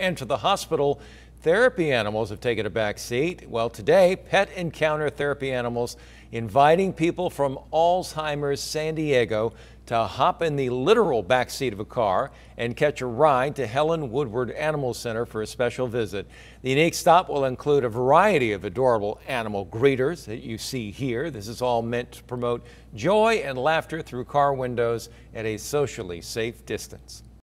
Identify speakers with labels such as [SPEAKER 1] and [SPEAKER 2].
[SPEAKER 1] Into the hospital, therapy animals have taken a back seat. Well, today, Pet Encounter Therapy Animals inviting people from Alzheimer's San Diego to hop in the literal back seat of a car and catch a ride to Helen Woodward Animal Center for a special visit. The unique stop will include a variety of adorable animal greeters that you see here. This is all meant to promote joy and laughter through car windows at a socially safe distance.